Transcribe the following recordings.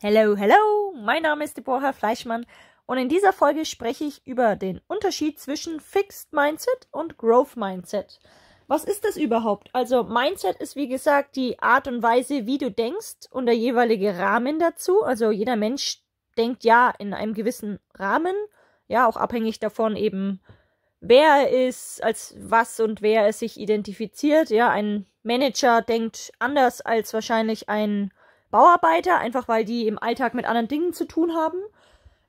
Hello, hello, mein Name ist Deborah Fleischmann und in dieser Folge spreche ich über den Unterschied zwischen Fixed Mindset und Growth Mindset. Was ist das überhaupt? Also Mindset ist wie gesagt die Art und Weise, wie du denkst und der jeweilige Rahmen dazu. Also jeder Mensch denkt ja in einem gewissen Rahmen, ja auch abhängig davon eben, wer er ist, als was und wer er sich identifiziert. Ja, ein Manager denkt anders als wahrscheinlich ein Bauarbeiter, einfach weil die im Alltag mit anderen Dingen zu tun haben.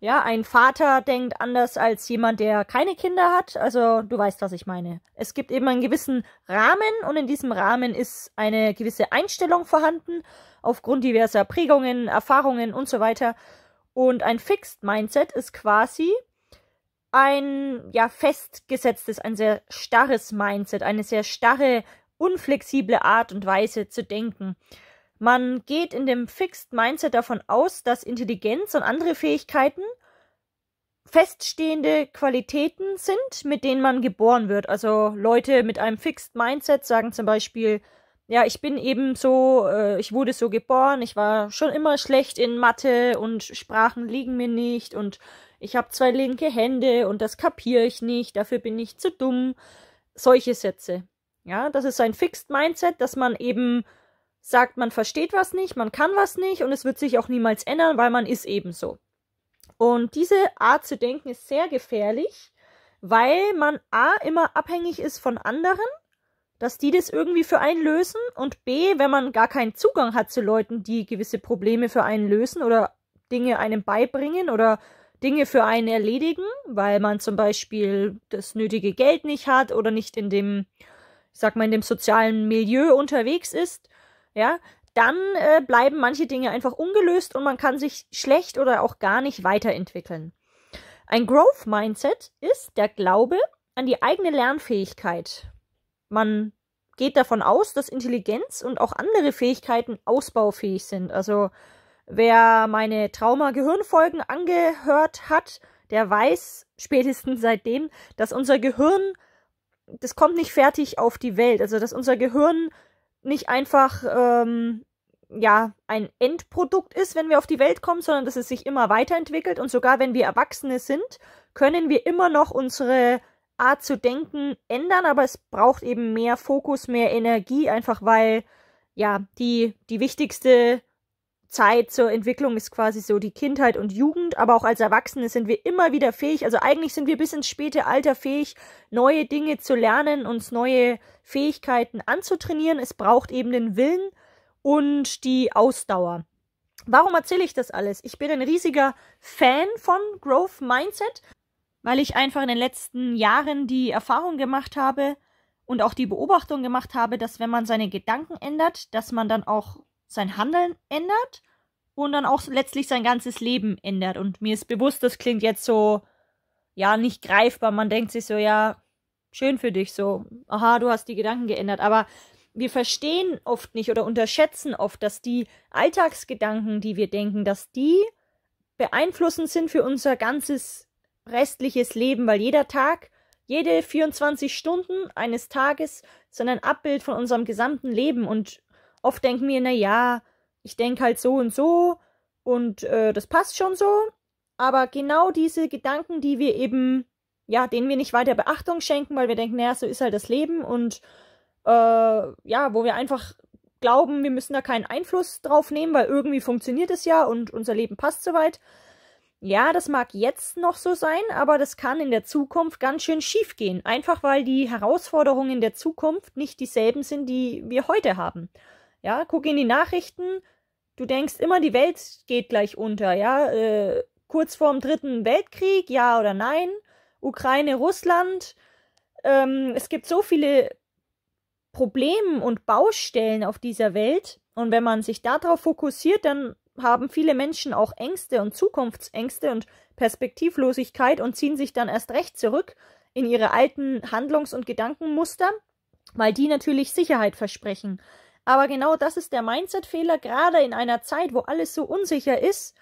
Ja, ein Vater denkt anders als jemand, der keine Kinder hat. Also du weißt, was ich meine. Es gibt eben einen gewissen Rahmen und in diesem Rahmen ist eine gewisse Einstellung vorhanden, aufgrund diverser Prägungen, Erfahrungen und so weiter. Und ein Fixed Mindset ist quasi ein ja festgesetztes, ein sehr starres Mindset, eine sehr starre, unflexible Art und Weise zu denken. Man geht in dem Fixed Mindset davon aus, dass Intelligenz und andere Fähigkeiten feststehende Qualitäten sind, mit denen man geboren wird. Also Leute mit einem Fixed Mindset sagen zum Beispiel, ja, ich bin eben so, äh, ich wurde so geboren, ich war schon immer schlecht in Mathe und Sprachen liegen mir nicht und ich habe zwei linke Hände und das kapiere ich nicht, dafür bin ich zu dumm. Solche Sätze. Ja, das ist ein Fixed Mindset, dass man eben sagt, man versteht was nicht, man kann was nicht und es wird sich auch niemals ändern, weil man ist ebenso. Und diese Art zu denken ist sehr gefährlich, weil man a immer abhängig ist von anderen, dass die das irgendwie für einen lösen und b, wenn man gar keinen Zugang hat zu Leuten, die gewisse Probleme für einen lösen oder Dinge einem beibringen oder Dinge für einen erledigen, weil man zum Beispiel das nötige Geld nicht hat oder nicht in dem, ich sag mal, in dem sozialen Milieu unterwegs ist, ja, dann äh, bleiben manche Dinge einfach ungelöst und man kann sich schlecht oder auch gar nicht weiterentwickeln. Ein Growth Mindset ist der Glaube an die eigene Lernfähigkeit. Man geht davon aus, dass Intelligenz und auch andere Fähigkeiten ausbaufähig sind. Also wer meine Trauma-Gehirnfolgen angehört hat, der weiß spätestens seitdem, dass unser Gehirn, das kommt nicht fertig auf die Welt. Also dass unser Gehirn nicht einfach ähm, ja ein Endprodukt ist, wenn wir auf die Welt kommen, sondern dass es sich immer weiterentwickelt und sogar wenn wir Erwachsene sind, können wir immer noch unsere Art zu denken ändern, aber es braucht eben mehr Fokus, mehr Energie, einfach weil ja die die wichtigste Zeit zur Entwicklung ist quasi so die Kindheit und Jugend, aber auch als Erwachsene sind wir immer wieder fähig, also eigentlich sind wir bis ins späte Alter fähig, neue Dinge zu lernen, uns neue Fähigkeiten anzutrainieren. Es braucht eben den Willen und die Ausdauer. Warum erzähle ich das alles? Ich bin ein riesiger Fan von Growth Mindset, weil ich einfach in den letzten Jahren die Erfahrung gemacht habe und auch die Beobachtung gemacht habe, dass wenn man seine Gedanken ändert, dass man dann auch sein Handeln ändert und dann auch letztlich sein ganzes Leben ändert. Und mir ist bewusst, das klingt jetzt so, ja, nicht greifbar. Man denkt sich so, ja, schön für dich, so, aha, du hast die Gedanken geändert. Aber wir verstehen oft nicht oder unterschätzen oft, dass die Alltagsgedanken, die wir denken, dass die beeinflussend sind für unser ganzes restliches Leben, weil jeder Tag, jede 24 Stunden eines Tages sind ein Abbild von unserem gesamten Leben und oft denken wir, na ja, ich denke halt so und so und äh, das passt schon so. Aber genau diese Gedanken, die wir eben, ja, denen wir nicht weiter Beachtung schenken, weil wir denken, naja, so ist halt das Leben und äh, ja, wo wir einfach glauben, wir müssen da keinen Einfluss drauf nehmen, weil irgendwie funktioniert es ja und unser Leben passt soweit. Ja, das mag jetzt noch so sein, aber das kann in der Zukunft ganz schön schief gehen. Einfach weil die Herausforderungen der Zukunft nicht dieselben sind, die wir heute haben. Ja, guck in die Nachrichten. Du denkst immer, die Welt geht gleich unter. Ja, äh, kurz vorm dritten Weltkrieg, ja oder nein? Ukraine, Russland. Ähm, es gibt so viele Probleme und Baustellen auf dieser Welt. Und wenn man sich darauf fokussiert, dann haben viele Menschen auch Ängste und Zukunftsängste und Perspektivlosigkeit und ziehen sich dann erst recht zurück in ihre alten Handlungs- und Gedankenmuster, weil die natürlich Sicherheit versprechen. Aber genau das ist der Mindset-Fehler. Gerade in einer Zeit, wo alles so unsicher ist,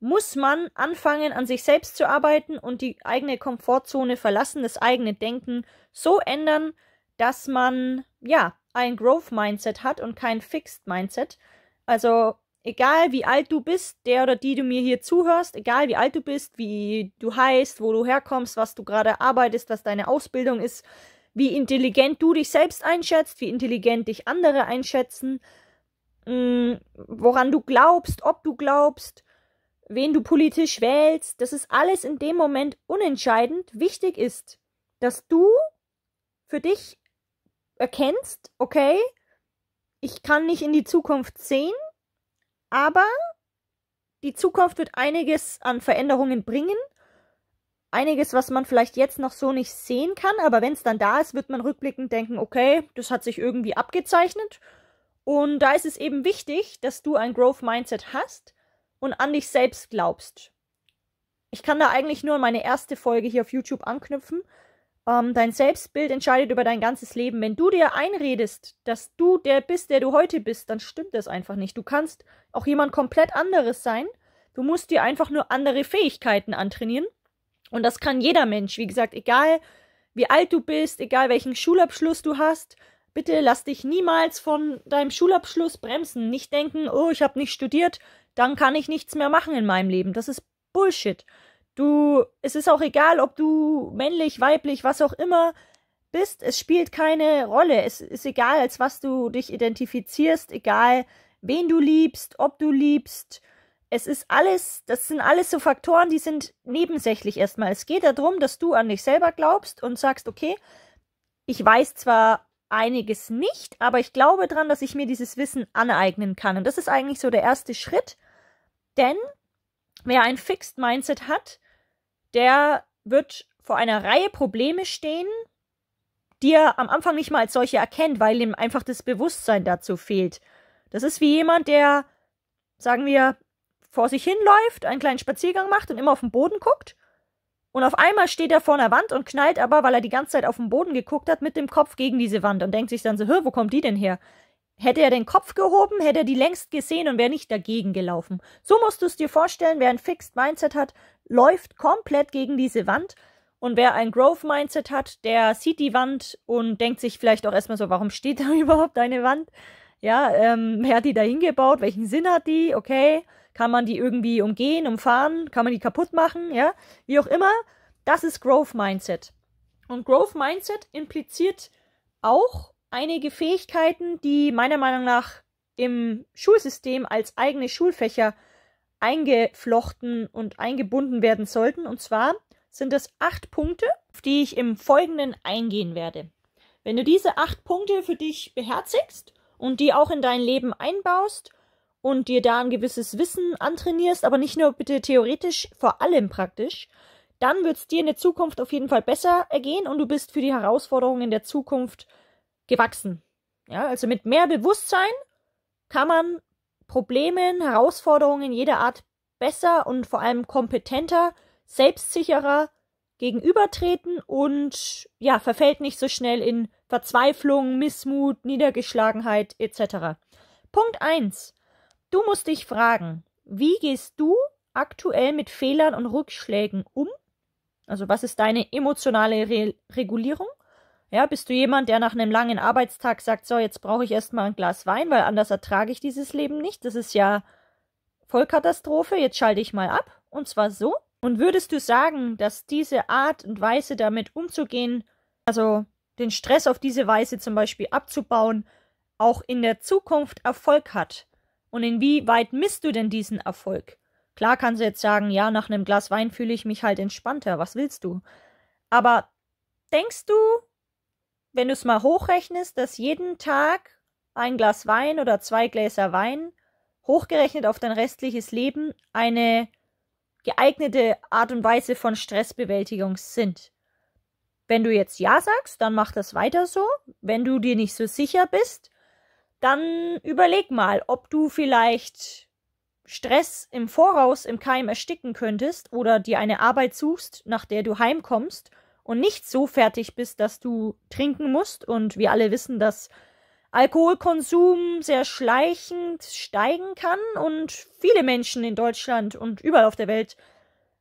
muss man anfangen, an sich selbst zu arbeiten und die eigene Komfortzone verlassen, das eigene Denken so ändern, dass man, ja, ein Growth-Mindset hat und kein Fixed-Mindset. Also, egal wie alt du bist, der oder die du mir hier zuhörst, egal wie alt du bist, wie du heißt, wo du herkommst, was du gerade arbeitest, was deine Ausbildung ist, wie intelligent du dich selbst einschätzt, wie intelligent dich andere einschätzen, mh, mm, woran du glaubst, ob du glaubst, wen du politisch wählst. Das ist alles in dem Moment unentscheidend. Wichtig ist, dass du für dich erkennst, okay, ich kann nicht in die Zukunft sehen, aber die Zukunft wird einiges an Veränderungen bringen einiges, was man vielleicht jetzt noch so nicht sehen kann, aber wenn es dann da ist, wird man rückblickend denken, okay, das hat sich irgendwie abgezeichnet. Und da ist es eben wichtig, dass du ein Growth Mindset hast und an dich selbst glaubst. Ich kann da eigentlich nur meine erste Folge hier auf YouTube anknüpfen. Ähm, dein Selbstbild entscheidet über dein ganzes Leben. Wenn du dir einredest, dass du der bist, der du heute bist, dann stimmt das einfach nicht. Du kannst auch jemand komplett anderes sein. Du musst dir einfach nur andere Fähigkeiten antrainieren und das kann jeder Mensch, wie gesagt, egal wie alt du bist, egal welchen Schulabschluss du hast, bitte lass dich niemals von deinem Schulabschluss bremsen. Nicht denken, oh, ich habe nicht studiert, dann kann ich nichts mehr machen in meinem Leben. Das ist Bullshit. Du, es ist auch egal, ob du männlich, weiblich, was auch immer bist. Es spielt keine Rolle. Es ist egal, als was du dich identifizierst, egal, wen du liebst, ob du liebst, es ist alles, das sind alles so Faktoren, die sind nebensächlich erstmal. Es geht darum, dass du an dich selber glaubst und sagst, okay, ich weiß zwar einiges nicht, aber ich glaube dran, dass ich mir dieses Wissen aneignen kann. Und das ist eigentlich so der erste Schritt, denn wer ein Fixed Mindset hat, der wird vor einer Reihe Probleme stehen, die er am Anfang nicht mal als solche erkennt, weil ihm einfach das Bewusstsein dazu fehlt. Das ist wie jemand, der, sagen wir, vor sich hinläuft, einen kleinen Spaziergang macht und immer auf den Boden guckt. Und auf einmal steht er vor einer Wand und knallt aber, weil er die ganze Zeit auf den Boden geguckt hat, mit dem Kopf gegen diese Wand und denkt sich dann so, hör, wo kommt die denn her? Hätte er den Kopf gehoben, hätte er die längst gesehen und wäre nicht dagegen gelaufen. So musst du es dir vorstellen, wer ein Fixed Mindset hat, läuft komplett gegen diese Wand. Und wer ein Growth Mindset hat, der sieht die Wand und denkt sich vielleicht auch erstmal so, warum steht da überhaupt eine Wand? Ja, ähm, wer hat die da hingebaut? Welchen Sinn hat die? Okay. Kann man die irgendwie umgehen, umfahren? Kann man die kaputt machen? Ja, wie auch immer. Das ist Growth Mindset. Und Growth Mindset impliziert auch einige Fähigkeiten, die meiner Meinung nach im Schulsystem als eigene Schulfächer eingeflochten und eingebunden werden sollten. Und zwar sind das acht Punkte, auf die ich im Folgenden eingehen werde. Wenn du diese acht Punkte für dich beherzigst und die auch in dein Leben einbaust, und dir da ein gewisses Wissen antrainierst, aber nicht nur bitte theoretisch, vor allem praktisch, dann wird es dir in der Zukunft auf jeden Fall besser ergehen und du bist für die Herausforderungen der Zukunft gewachsen. Ja, also mit mehr Bewusstsein kann man Problemen, Herausforderungen jeder Art besser und vor allem kompetenter, selbstsicherer gegenübertreten und ja, verfällt nicht so schnell in Verzweiflung, Missmut, Niedergeschlagenheit etc. Punkt 1. Du musst dich fragen, wie gehst du aktuell mit Fehlern und Rückschlägen um? Also was ist deine emotionale Re Regulierung? Ja, bist du jemand, der nach einem langen Arbeitstag sagt, so, jetzt brauche ich erstmal ein Glas Wein, weil anders ertrage ich dieses Leben nicht. Das ist ja Vollkatastrophe, jetzt schalte ich mal ab. Und zwar so. Und würdest du sagen, dass diese Art und Weise damit umzugehen, also den Stress auf diese Weise zum Beispiel abzubauen, auch in der Zukunft Erfolg hat? Und inwieweit misst du denn diesen Erfolg? Klar kannst du jetzt sagen, ja, nach einem Glas Wein fühle ich mich halt entspannter, was willst du? Aber denkst du, wenn du es mal hochrechnest, dass jeden Tag ein Glas Wein oder zwei Gläser Wein hochgerechnet auf dein restliches Leben eine geeignete Art und Weise von Stressbewältigung sind? Wenn du jetzt Ja sagst, dann mach das weiter so. Wenn du dir nicht so sicher bist, dann überleg mal, ob du vielleicht Stress im Voraus im Keim ersticken könntest oder dir eine Arbeit suchst, nach der du heimkommst und nicht so fertig bist, dass du trinken musst. Und wir alle wissen, dass Alkoholkonsum sehr schleichend steigen kann und viele Menschen in Deutschland und überall auf der Welt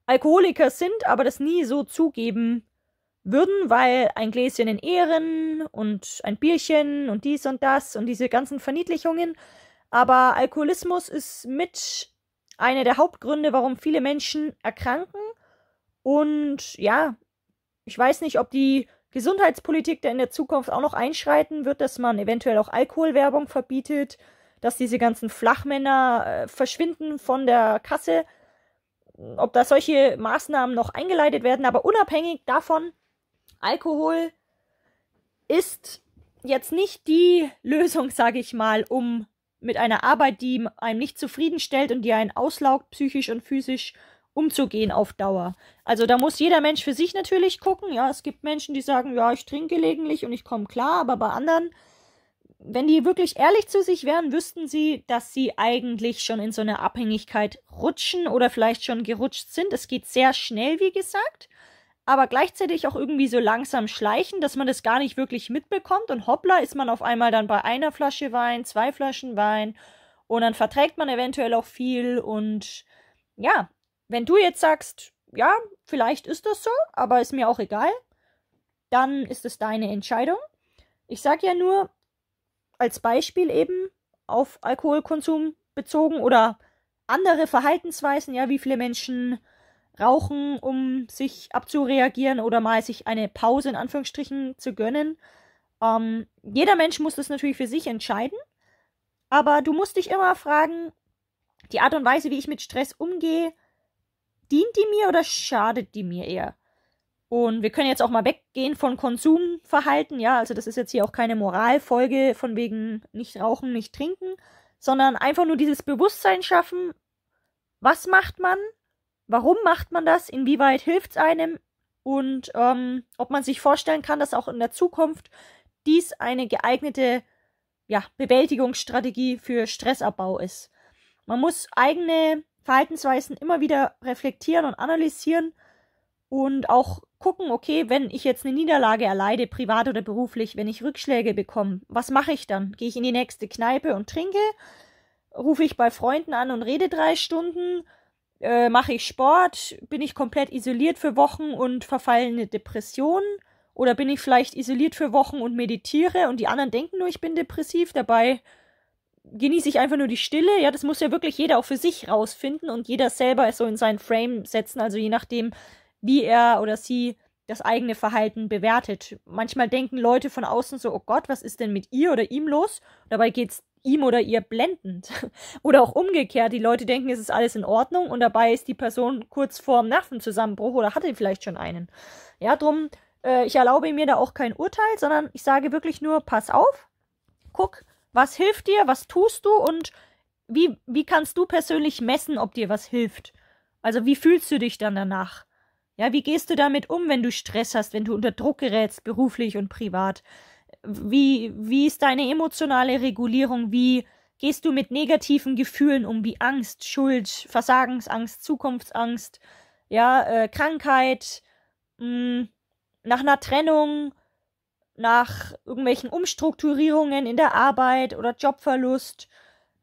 Alkoholiker sind, aber das nie so zugeben, würden, weil ein Gläschen in Ehren und ein Bierchen und dies und das und diese ganzen Verniedlichungen. Aber Alkoholismus ist mit einer der Hauptgründe, warum viele Menschen erkranken. Und ja, ich weiß nicht, ob die Gesundheitspolitik da in der Zukunft auch noch einschreiten wird, dass man eventuell auch Alkoholwerbung verbietet, dass diese ganzen Flachmänner äh, verschwinden von der Kasse, ob da solche Maßnahmen noch eingeleitet werden. Aber unabhängig davon Alkohol ist jetzt nicht die Lösung, sage ich mal, um mit einer Arbeit, die einem nicht zufriedenstellt und die einen auslaugt, psychisch und physisch umzugehen auf Dauer. Also da muss jeder Mensch für sich natürlich gucken. Ja, es gibt Menschen, die sagen, ja, ich trinke gelegentlich und ich komme klar, aber bei anderen, wenn die wirklich ehrlich zu sich wären, wüssten sie, dass sie eigentlich schon in so eine Abhängigkeit rutschen oder vielleicht schon gerutscht sind. Es geht sehr schnell, wie gesagt aber gleichzeitig auch irgendwie so langsam schleichen, dass man das gar nicht wirklich mitbekommt und hoppla ist man auf einmal dann bei einer Flasche Wein, zwei Flaschen Wein und dann verträgt man eventuell auch viel und ja, wenn du jetzt sagst, ja, vielleicht ist das so, aber ist mir auch egal, dann ist es deine Entscheidung. Ich sage ja nur als Beispiel eben auf Alkoholkonsum bezogen oder andere Verhaltensweisen, ja, wie viele Menschen rauchen, um sich abzureagieren oder mal sich eine Pause in Anführungsstrichen zu gönnen. Ähm, jeder Mensch muss das natürlich für sich entscheiden, aber du musst dich immer fragen, die Art und Weise, wie ich mit Stress umgehe, dient die mir oder schadet die mir eher? Und wir können jetzt auch mal weggehen von Konsumverhalten, ja, also das ist jetzt hier auch keine Moralfolge von wegen nicht rauchen, nicht trinken, sondern einfach nur dieses Bewusstsein schaffen, was macht man, warum macht man das, inwieweit hilft es einem und ähm, ob man sich vorstellen kann, dass auch in der Zukunft dies eine geeignete ja, Bewältigungsstrategie für Stressabbau ist. Man muss eigene Verhaltensweisen immer wieder reflektieren und analysieren und auch gucken, okay, wenn ich jetzt eine Niederlage erleide, privat oder beruflich, wenn ich Rückschläge bekomme, was mache ich dann? Gehe ich in die nächste Kneipe und trinke? Rufe ich bei Freunden an und rede drei Stunden? äh, mache ich Sport, bin ich komplett isoliert für Wochen und verfalle in eine Depression oder bin ich vielleicht isoliert für Wochen und meditiere und die anderen denken nur, ich bin depressiv, dabei genieße ich einfach nur die Stille. Ja, das muss ja wirklich jeder auch für sich rausfinden und jeder selber so in seinen Frame setzen, also je nachdem, wie er oder sie das eigene Verhalten bewertet. Manchmal denken Leute von außen so, oh Gott, was ist denn mit ihr oder ihm los? Dabei geht es ihm oder ihr blendend. Oder auch umgekehrt, die Leute denken, es ist alles in Ordnung und dabei ist die Person kurz vorm Nervenzusammenbruch oder hatte vielleicht schon einen. Ja, drum, äh, ich erlaube mir da auch kein Urteil, sondern ich sage wirklich nur, pass auf, guck, was hilft dir, was tust du und wie, wie kannst du persönlich messen, ob dir was hilft? Also wie fühlst du dich dann danach? Ja, wie gehst du damit um, wenn du Stress hast, wenn du unter Druck gerätst, beruflich und privat? Wie, wie ist deine emotionale Regulierung? Wie gehst du mit negativen Gefühlen um wie Angst, Schuld, Versagensangst, Zukunftsangst, ja, äh, Krankheit, mh, hm, nach einer Trennung, nach irgendwelchen Umstrukturierungen in der Arbeit oder Jobverlust?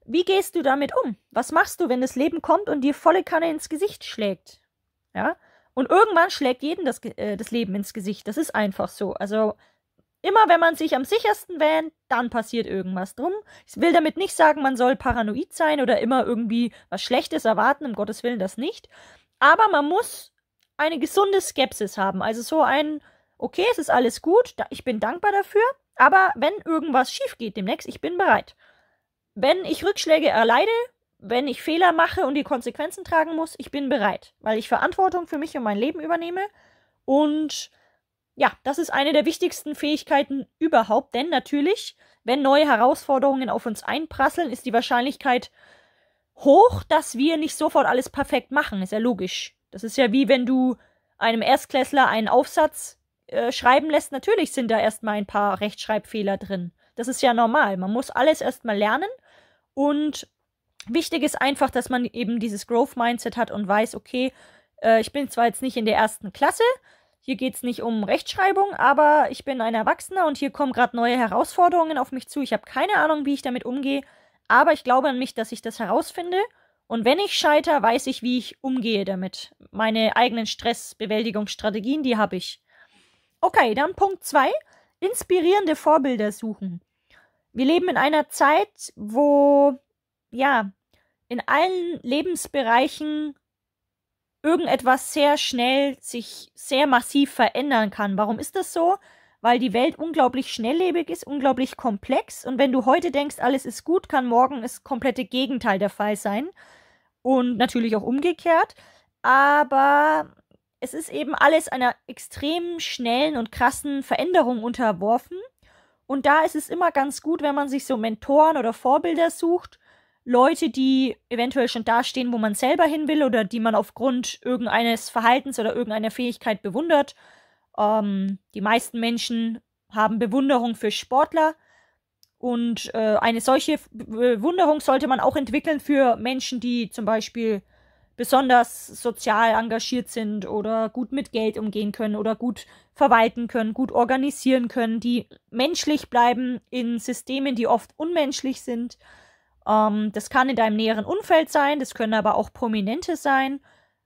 Wie gehst du damit um? Was machst du, wenn das Leben kommt und dir volle Kanne ins Gesicht schlägt? Ja? Und irgendwann schlägt jeden das, äh, das Leben ins Gesicht. Das ist einfach so. Also Immer wenn man sich am sichersten wähnt, dann passiert irgendwas drum. Ich will damit nicht sagen, man soll paranoid sein oder immer irgendwie was Schlechtes erwarten, um Gottes Willen das nicht. Aber man muss eine gesunde Skepsis haben. Also so ein, okay, es ist alles gut, ich bin dankbar dafür, aber wenn irgendwas schief geht demnächst, ich bin bereit. Wenn ich Rückschläge erleide, wenn ich Fehler mache und die Konsequenzen tragen muss, ich bin bereit, weil ich Verantwortung für mich und mein Leben übernehme und ja, das ist eine der wichtigsten Fähigkeiten überhaupt, denn natürlich, wenn neue Herausforderungen auf uns einprasseln, ist die Wahrscheinlichkeit hoch, dass wir nicht sofort alles perfekt machen. Ist ja logisch. Das ist ja wie wenn du einem Erstklässler einen Aufsatz äh, schreiben lässt. Natürlich sind da erstmal ein paar Rechtschreibfehler drin. Das ist ja normal. Man muss alles erstmal lernen und wichtig ist einfach, dass man eben dieses Growth Mindset hat und weiß, okay, äh, ich bin zwar jetzt nicht in der ersten Klasse, hier geht's nicht um Rechtschreibung, aber ich bin ein Erwachsener und hier kommen gerade neue Herausforderungen auf mich zu. Ich habe keine Ahnung, wie ich damit umgehe, aber ich glaube an mich, dass ich das herausfinde. Und wenn ich scheitere, weiß ich, wie ich umgehe damit. Meine eigenen Stressbewältigungsstrategien, die habe ich. Okay, dann Punkt 2. Inspirierende Vorbilder suchen. Wir leben in einer Zeit, wo, ja, in allen Lebensbereichen irgendetwas sehr schnell sich sehr massiv verändern kann. Warum ist das so? Weil die Welt unglaublich schnelllebig ist, unglaublich komplex und wenn du heute denkst, alles ist gut, kann morgen das komplette Gegenteil der Fall sein und natürlich auch umgekehrt. Aber es ist eben alles einer extrem schnellen und krassen Veränderung unterworfen. Und da ist es immer ganz gut, wenn man sich so Mentoren oder Vorbilder sucht, Leute, die eventuell schon dastehen, wo man selber hin will oder die man aufgrund irgendeines Verhaltens oder irgendeiner Fähigkeit bewundert. Ähm, die meisten Menschen haben Bewunderung für Sportler und äh, eine solche Bewunderung sollte man auch entwickeln für Menschen, die zum Beispiel besonders sozial engagiert sind oder gut mit Geld umgehen können oder gut verwalten können, gut organisieren können, die menschlich bleiben in Systemen, die oft unmenschlich sind. Ähm, das kann in deinem näheren Umfeld sein, das können aber auch Prominente sein.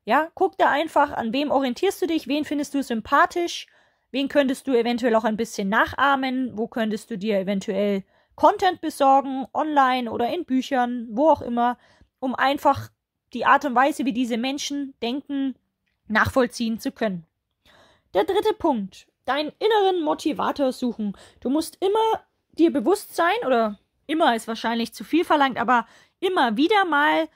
Ja, guck da einfach, an wem orientierst du dich, wen findest du sympathisch, wen könntest du eventuell auch ein bisschen nachahmen, wo könntest du dir eventuell Content besorgen, online oder in Büchern, wo auch immer, um einfach die Art und Weise, wie diese Menschen denken, nachvollziehen zu können. Der dritte Punkt, deinen inneren Motivator suchen. Du musst immer dir bewusst sein oder immer ist wahrscheinlich zu viel verlangt, aber immer wieder mal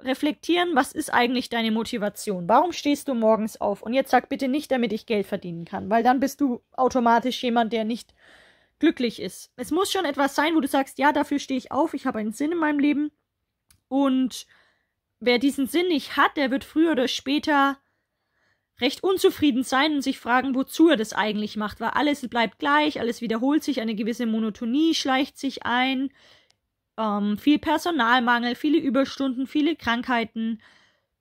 reflektieren, was ist eigentlich deine Motivation? Warum stehst du morgens auf? Und jetzt sag bitte nicht, damit ich Geld verdienen kann, weil dann bist du automatisch jemand, der nicht glücklich ist. Es muss schon etwas sein, wo du sagst, ja, dafür stehe ich auf, ich habe einen Sinn in meinem Leben. Und wer diesen Sinn nicht hat, der wird früher oder später recht unzufrieden sein und sich fragen, wozu er das eigentlich macht, weil alles bleibt gleich, alles wiederholt sich, eine gewisse Monotonie schleicht sich ein, ähm, viel Personalmangel, viele Überstunden, viele Krankheiten.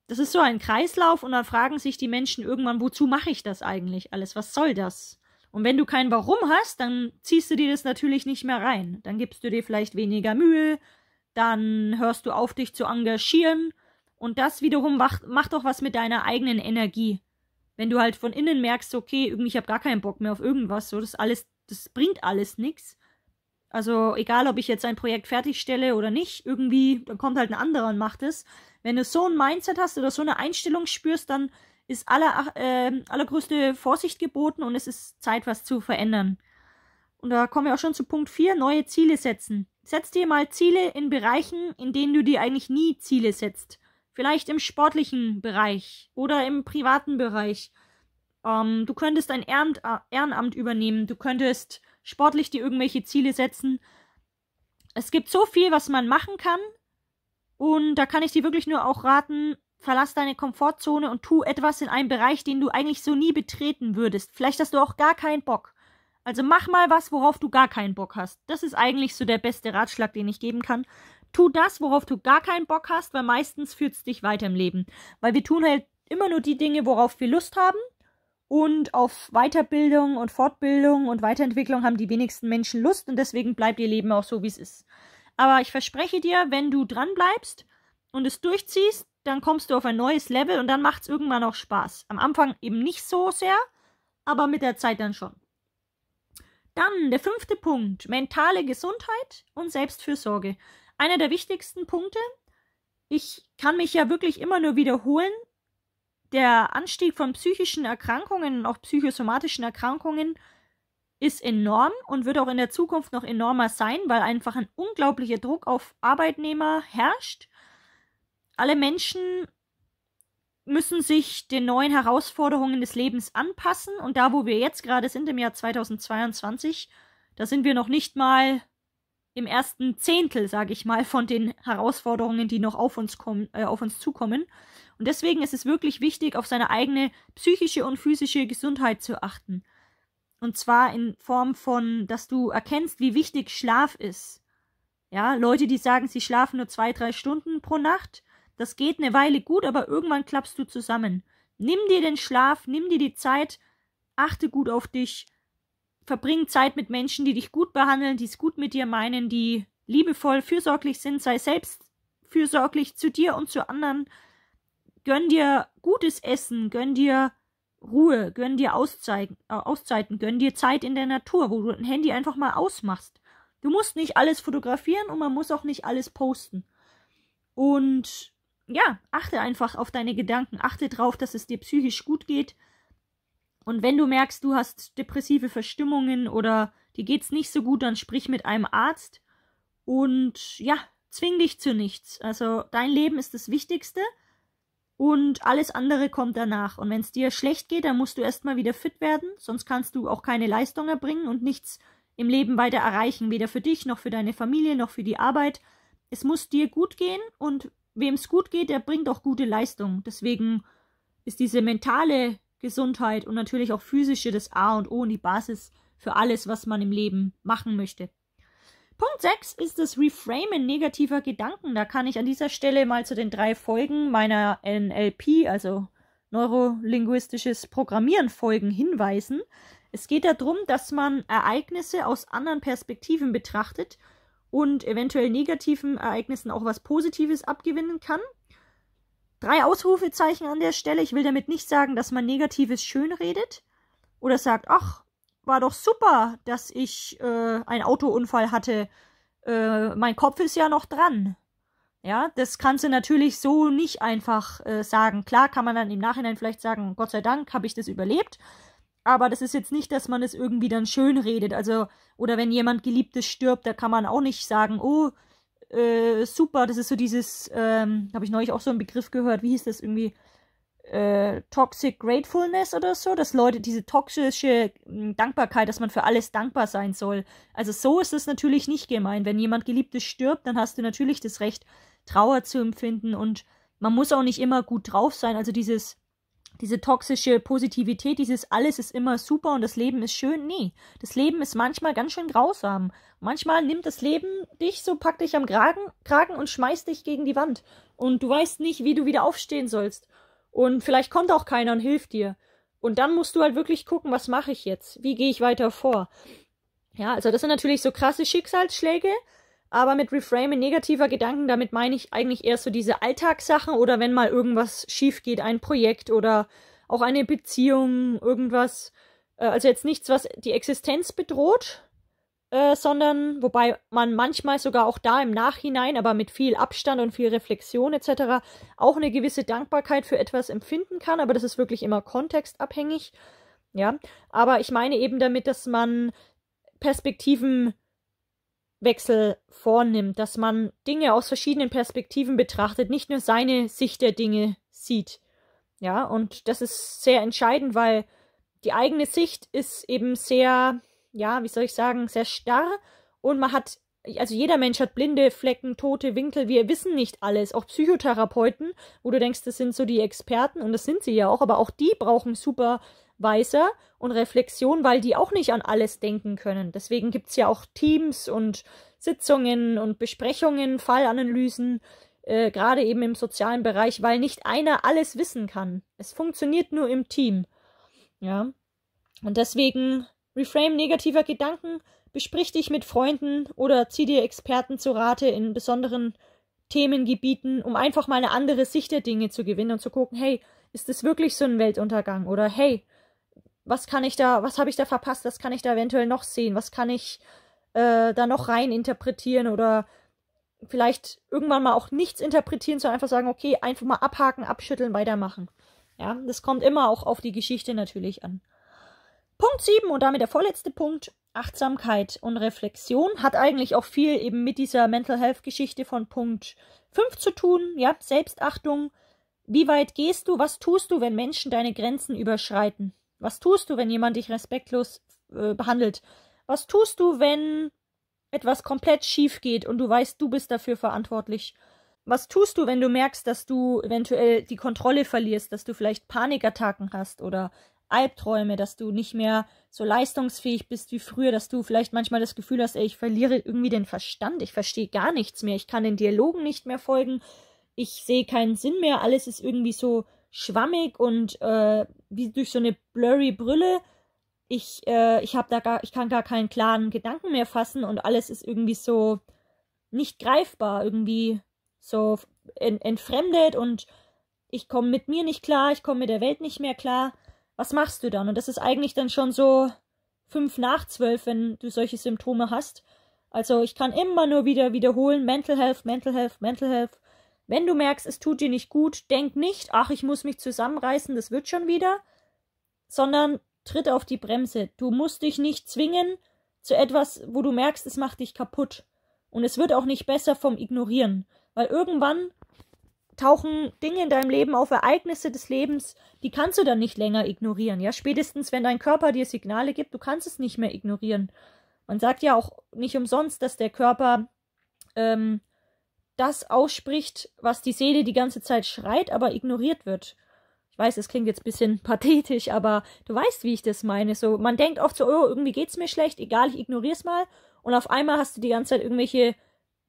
Das ist so ein Kreislauf und dann fragen sich die Menschen irgendwann, wozu mache ich das eigentlich alles? Was soll das? Und wenn du kein Warum hast, dann ziehst du dir das natürlich nicht mehr rein. Dann gibst du dir vielleicht weniger Mühe, dann hörst du auf, dich zu engagieren und das wiederum macht, macht auch was mit deiner eigenen Energie wenn du halt von innen merkst, okay, irgendwie, ich habe gar keinen Bock mehr auf irgendwas, so, das alles, das bringt alles nichts. Also, egal, ob ich jetzt ein Projekt fertigstelle oder nicht, irgendwie, dann kommt halt ein anderer und macht es. Wenn du so ein Mindset hast oder so eine Einstellung spürst, dann ist aller, äh, allergrößte Vorsicht geboten und es ist Zeit, was zu verändern. Und da kommen wir auch schon zu Punkt 4, neue Ziele setzen. Setz dir mal Ziele in Bereichen, in denen du dir eigentlich nie Ziele setzt. Vielleicht im sportlichen Bereich oder im privaten Bereich. Ähm, du könntest ein äh, Ehrenamt übernehmen. Du könntest sportlich dir irgendwelche Ziele setzen. Es gibt so viel, was man machen kann. Und da kann ich dir wirklich nur auch raten, verlass deine Komfortzone und tu etwas in einem Bereich, den du eigentlich so nie betreten würdest. Vielleicht hast du auch gar keinen Bock. Also mach mal was, worauf du gar keinen Bock hast. Das ist eigentlich so der beste Ratschlag, den ich geben kann tu das, worauf du gar keinen Bock hast, weil meistens führt es dich weiter im Leben. Weil wir tun halt immer nur die Dinge, worauf wir Lust haben. Und auf Weiterbildung und Fortbildung und Weiterentwicklung haben die wenigsten Menschen Lust und deswegen bleibt ihr Leben auch so, wie es ist. Aber ich verspreche dir, wenn du dran bleibst und es durchziehst, dann kommst du auf ein neues Level und dann macht es irgendwann auch Spaß. Am Anfang eben nicht so sehr, aber mit der Zeit dann schon. Dann der fünfte Punkt, mentale Gesundheit und Selbstfürsorge. Einer der wichtigsten Punkte, ich kann mich ja wirklich immer nur wiederholen, der Anstieg von psychischen Erkrankungen und auch psychosomatischen Erkrankungen ist enorm und wird auch in der Zukunft noch enormer sein, weil einfach ein unglaublicher Druck auf Arbeitnehmer herrscht. Alle Menschen müssen sich den neuen Herausforderungen des Lebens anpassen und da, wo wir jetzt gerade sind im Jahr 2022, da sind wir noch nicht mal im ersten Zehntel, sage ich mal, von den Herausforderungen, die noch auf uns, kommen, äh, auf uns zukommen. Und deswegen ist es wirklich wichtig, auf seine eigene psychische und physische Gesundheit zu achten. Und zwar in Form von, dass du erkennst, wie wichtig Schlaf ist. Ja, Leute, die sagen, sie schlafen nur zwei, drei Stunden pro Nacht, das geht eine Weile gut, aber irgendwann klappst du zusammen. Nimm dir den Schlaf, nimm dir die Zeit, achte gut auf dich verbring Zeit mit Menschen, die dich gut behandeln, die es gut mit dir meinen, die liebevoll, fürsorglich sind, sei selbst fürsorglich zu dir und zu anderen. Gönn dir gutes Essen, gönn dir Ruhe, gönn dir Auszeiten, äh, Auszeiten, gönn dir Zeit in der Natur, wo du ein Handy einfach mal ausmachst. Du musst nicht alles fotografieren und man muss auch nicht alles posten. Und ja, achte einfach auf deine Gedanken, achte drauf, dass es dir psychisch gut geht, und wenn du merkst, du hast depressive Verstimmungen oder dir geht's nicht so gut, dann sprich mit einem Arzt und ja, zwing dich zu nichts. Also dein Leben ist das Wichtigste und alles andere kommt danach. Und wenn es dir schlecht geht, dann musst du erstmal wieder fit werden, sonst kannst du auch keine Leistung erbringen und nichts im Leben weiter erreichen, weder für dich noch für deine Familie noch für die Arbeit. Es muss dir gut gehen und wem es gut geht, der bringt auch gute Leistung. Deswegen ist diese mentale Gesundheit und natürlich auch physische das A und O und die Basis für alles, was man im Leben machen möchte. Punkt 6 ist das Reframen negativer Gedanken. Da kann ich an dieser Stelle mal zu den drei Folgen meiner NLP, also neurolinguistisches Programmieren Folgen hinweisen. Es geht darum, dass man Ereignisse aus anderen Perspektiven betrachtet und eventuell negativen Ereignissen auch was Positives abgewinnen kann. Drei Ausrufezeichen an der Stelle. Ich will damit nicht sagen, dass man Negatives schön redet oder sagt, ach, war doch super, dass ich äh, einen Autounfall hatte. Äh, mein Kopf ist ja noch dran. Ja, das kannst du natürlich so nicht einfach äh, sagen. Klar kann man dann im Nachhinein vielleicht sagen, Gott sei Dank habe ich das überlebt. Aber das ist jetzt nicht, dass man es irgendwie dann schön redet. Also, oder wenn jemand Geliebtes stirbt, da kann man auch nicht sagen, oh, äh, super. Das ist so dieses, ähm, habe ich neulich auch so einen Begriff gehört. Wie hieß das irgendwie? Äh, Toxic Gratefulness oder so, dass Leute diese toxische hm, Dankbarkeit, dass man für alles dankbar sein soll. Also so ist es natürlich nicht gemeint. Wenn jemand Geliebtes stirbt, dann hast du natürlich das Recht, Trauer zu empfinden und man muss auch nicht immer gut drauf sein. Also dieses diese toxische Positivität, dieses alles ist immer super und das Leben ist schön. Nee, das Leben ist manchmal ganz schön grausam. Manchmal nimmt das Leben dich so, packt dich am Kragen, Kragen und schmeißt dich gegen die Wand. Und du weißt nicht, wie du wieder aufstehen sollst. Und vielleicht kommt auch keiner und hilft dir. Und dann musst du halt wirklich gucken, was mache ich jetzt? Wie gehe ich weiter vor? Ja, also das sind natürlich so krasse Schicksalsschläge, aber mit Reframe negativer Gedanken, damit meine ich eigentlich eher so diese Alltagssachen oder wenn mal irgendwas schief geht, ein Projekt oder auch eine Beziehung, irgendwas. Äh, also jetzt nichts, was die Existenz bedroht, äh, sondern wobei man manchmal sogar auch da im Nachhinein, aber mit viel Abstand und viel Reflexion etc. auch eine gewisse Dankbarkeit für etwas empfinden kann, aber das ist wirklich immer kontextabhängig. Ja, aber ich meine eben damit, dass man Perspektiven Wechsel vornimmt, dass man Dinge aus verschiedenen Perspektiven betrachtet, nicht nur seine Sicht der Dinge sieht. Ja, und das ist sehr entscheidend, weil die eigene Sicht ist eben sehr, ja, wie soll ich sagen, sehr starr und man hat, also jeder Mensch hat blinde Flecken, tote Winkel, wir wissen nicht alles, auch Psychotherapeuten, wo du denkst, das sind so die Experten und das sind sie ja auch, aber auch die brauchen super weiser und Reflexion, weil die auch nicht an alles denken können. Deswegen gibt es ja auch Teams und Sitzungen und Besprechungen, Fallanalysen, äh, gerade eben im sozialen Bereich, weil nicht einer alles wissen kann. Es funktioniert nur im Team. Ja. Und deswegen Reframe negativer Gedanken, besprich dich mit Freunden oder zieh dir Experten zu Rate in besonderen Themengebieten, um einfach mal eine andere Sicht der Dinge zu gewinnen und zu gucken, hey, ist das wirklich so ein Weltuntergang? Oder hey, was kann ich da, was habe ich da verpasst, was kann ich da eventuell noch sehen, was kann ich äh, da noch rein interpretieren oder vielleicht irgendwann mal auch nichts interpretieren, sondern einfach sagen, okay, einfach mal abhaken, abschütteln, weitermachen. Ja, das kommt immer auch auf die Geschichte natürlich an. Punkt 7 und damit der vorletzte Punkt, Achtsamkeit und Reflexion, hat eigentlich auch viel eben mit dieser Mental Health Geschichte von Punkt 5 zu tun, ja, Selbstachtung. Wie weit gehst du, was tust du, wenn Menschen deine Grenzen überschreiten? Was tust du, wenn jemand dich respektlos äh, behandelt? Was tust du, wenn etwas komplett schief geht und du weißt, du bist dafür verantwortlich? Was tust du, wenn du merkst, dass du eventuell die Kontrolle verlierst, dass du vielleicht Panikattacken hast oder Albträume, dass du nicht mehr so leistungsfähig bist wie früher, dass du vielleicht manchmal das Gefühl hast, ey, ich verliere irgendwie den Verstand, ich verstehe gar nichts mehr, ich kann den Dialogen nicht mehr folgen, ich sehe keinen Sinn mehr, alles ist irgendwie so schwammig und äh, wie durch so eine blurry Brille. Ich, äh, ich habe da gar, ich kann gar keinen klaren Gedanken mehr fassen und alles ist irgendwie so nicht greifbar, irgendwie so ent entfremdet und ich komme mit mir nicht klar, ich komme mit der Welt nicht mehr klar. Was machst du dann? Und das ist eigentlich dann schon so fünf nach zwölf, wenn du solche Symptome hast. Also ich kann immer nur wieder wiederholen, Mental Health, Mental Health, Mental Health. Wenn du merkst, es tut dir nicht gut, denk nicht, ach, ich muss mich zusammenreißen, das wird schon wieder, sondern tritt auf die Bremse. Du musst dich nicht zwingen zu etwas, wo du merkst, es macht dich kaputt. Und es wird auch nicht besser vom Ignorieren, weil irgendwann tauchen Dinge in deinem Leben auf, Ereignisse des Lebens, die kannst du dann nicht länger ignorieren. Ja, spätestens wenn dein Körper dir Signale gibt, du kannst es nicht mehr ignorieren. Man sagt ja auch nicht umsonst, dass der Körper ähm, das ausspricht, was die Seele die ganze Zeit schreit, aber ignoriert wird. Ich weiß, es klingt jetzt ein bisschen pathetisch, aber du weißt, wie ich das meine. So, man denkt oft so, oh, irgendwie geht's mir schlecht, egal, ich ignoriere es mal. Und auf einmal hast du die ganze Zeit irgendwelche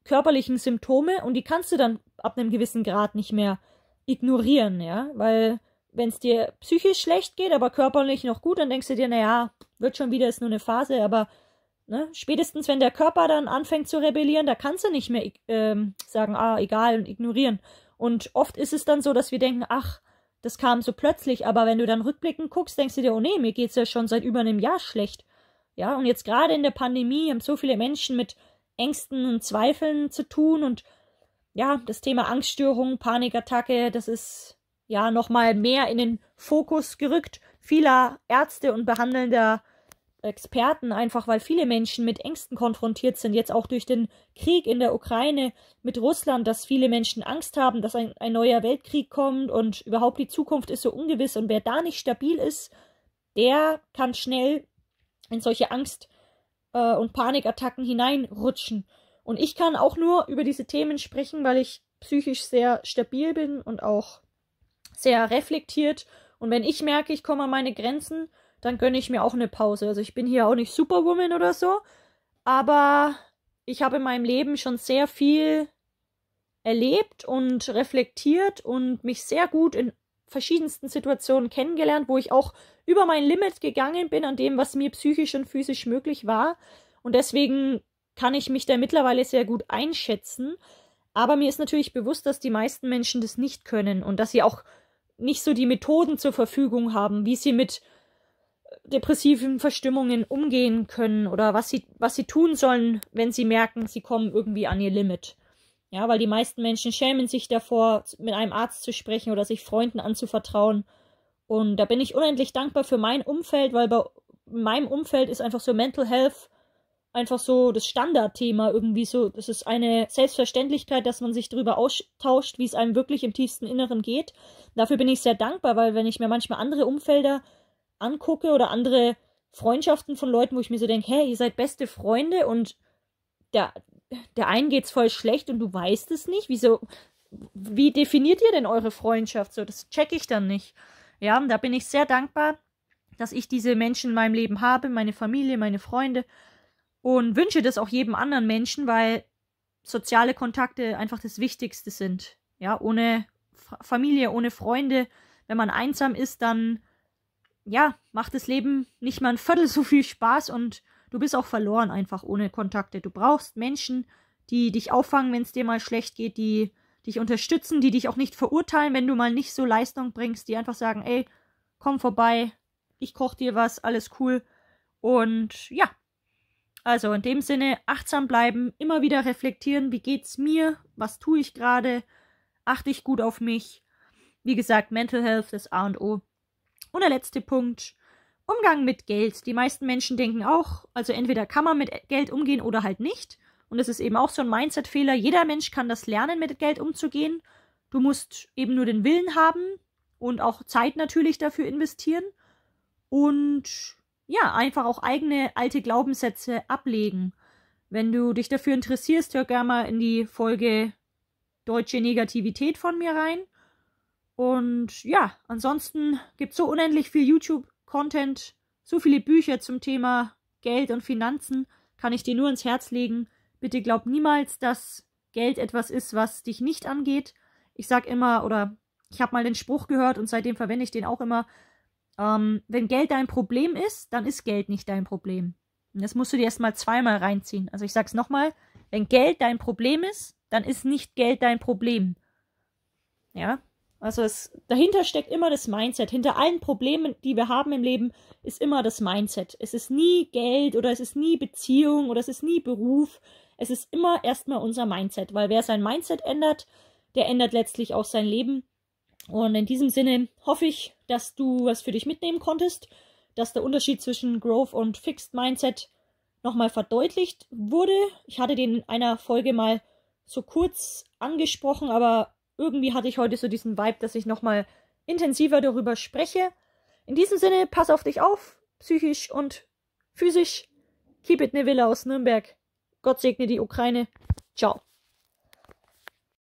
körperlichen Symptome und die kannst du dann ab einem gewissen Grad nicht mehr ignorieren, ja, weil wenn es dir psychisch schlecht geht, aber körperlich noch gut, dann denkst du dir, naja, wird schon wieder, ist nur eine Phase, aber Ne? Spätestens, wenn der Körper dann anfängt zu rebellieren, da kannst du nicht mehr ähm, sagen, ah, egal und ignorieren. Und oft ist es dann so, dass wir denken, ach, das kam so plötzlich, aber wenn du dann rückblickend guckst, denkst du dir, oh nee, mir geht's ja schon seit über einem Jahr schlecht. Ja, und jetzt gerade in der Pandemie haben so viele Menschen mit Ängsten und Zweifeln zu tun und ja, das Thema Angststörung, Panikattacke, das ist ja nochmal mehr in den Fokus gerückt vieler Ärzte und behandelnder Experten, einfach weil viele Menschen mit Ängsten konfrontiert sind, jetzt auch durch den Krieg in der Ukraine mit Russland, dass viele Menschen Angst haben, dass ein, ein neuer Weltkrieg kommt und überhaupt die Zukunft ist so ungewiss und wer da nicht stabil ist, der kann schnell in solche Angst- äh, und Panikattacken hineinrutschen. Und ich kann auch nur über diese Themen sprechen, weil ich psychisch sehr stabil bin und auch sehr reflektiert. Und wenn ich merke, ich komme an meine Grenzen, dann gönne ich mir auch eine Pause. Also ich bin hier auch nicht Superwoman oder so, aber ich habe in meinem Leben schon sehr viel erlebt und reflektiert und mich sehr gut in verschiedensten Situationen kennengelernt, wo ich auch über mein Limit gegangen bin an dem, was mir psychisch und physisch möglich war. Und deswegen kann ich mich da mittlerweile sehr gut einschätzen. Aber mir ist natürlich bewusst, dass die meisten Menschen das nicht können und dass sie auch nicht so die Methoden zur Verfügung haben, wie sie mit depressiven Verstimmungen umgehen können oder was sie, was sie tun sollen, wenn sie merken, sie kommen irgendwie an ihr Limit. Ja, weil die meisten Menschen schämen sich davor, mit einem Arzt zu sprechen oder sich Freunden anzuvertrauen. Und da bin ich unendlich dankbar für mein Umfeld, weil bei meinem Umfeld ist einfach so Mental Health einfach so das Standardthema irgendwie so. Das ist eine Selbstverständlichkeit, dass man sich darüber austauscht, wie es einem wirklich im tiefsten Inneren geht. Dafür bin ich sehr dankbar, weil wenn ich mir manchmal andere Umfelder angucke oder andere Freundschaften von Leuten, wo ich mir so denke, hey, ihr seid beste Freunde und der, der einen geht's voll schlecht und du weißt es nicht. Wieso, wie definiert ihr denn eure Freundschaft? So, das checke ich dann nicht. Ja, da bin ich sehr dankbar, dass ich diese Menschen in meinem Leben habe, meine Familie, meine Freunde und wünsche das auch jedem anderen Menschen, weil soziale Kontakte einfach das Wichtigste sind. Ja, ohne Familie, ohne Freunde, wenn man einsam ist, dann ja, macht das Leben nicht mal ein Viertel so viel Spaß und du bist auch verloren einfach ohne Kontakte. Du brauchst Menschen, die dich auffangen, wenn es dir mal schlecht geht, die dich unterstützen, die dich auch nicht verurteilen, wenn du mal nicht so Leistung bringst, die einfach sagen, ey, komm vorbei, ich koch dir was, alles cool. Und ja, also in dem Sinne, achtsam bleiben, immer wieder reflektieren, wie geht's mir, was tue ich gerade, achte ich gut auf mich. Wie gesagt, Mental Health ist A und O. Und der letzte Punkt, Umgang mit Geld. Die meisten Menschen denken auch, also entweder kann man mit Geld umgehen oder halt nicht. Und das ist eben auch so ein Mindset-Fehler. Jeder Mensch kann das lernen, mit Geld umzugehen. Du musst eben nur den Willen haben und auch Zeit natürlich dafür investieren. Und ja, einfach auch eigene alte Glaubenssätze ablegen. Wenn du dich dafür interessierst, hör gerne mal in die Folge Deutsche Negativität von mir rein. Und ja, ansonsten gibt es so unendlich viel YouTube-Content, so viele Bücher zum Thema Geld und Finanzen, kann ich dir nur ins Herz legen. Bitte glaub niemals, dass Geld etwas ist, was dich nicht angeht. Ich sag immer, oder ich habe mal den Spruch gehört und seitdem verwende ich den auch immer. Ähm, wenn Geld dein Problem ist, dann ist Geld nicht dein Problem. Und das musst du dir erstmal zweimal reinziehen. Also ich sag's nochmal, wenn Geld dein Problem ist, dann ist nicht Geld dein Problem. Ja, also es, dahinter steckt immer das Mindset. Hinter allen Problemen, die wir haben im Leben, ist immer das Mindset. Es ist nie Geld oder es ist nie Beziehung oder es ist nie Beruf. Es ist immer erstmal unser Mindset, weil wer sein Mindset ändert, der ändert letztlich auch sein Leben. Und in diesem Sinne hoffe ich, dass du was für dich mitnehmen konntest, dass der Unterschied zwischen Growth und Fixed Mindset nochmal verdeutlicht wurde. Ich hatte den in einer Folge mal so kurz angesprochen, aber irgendwie hatte ich heute so diesen Vibe, dass ich nochmal intensiver darüber spreche. In diesem Sinne, pass auf dich auf, psychisch und physisch. Keep it ne Villa aus Nürnberg. Gott segne die Ukraine. Ciao.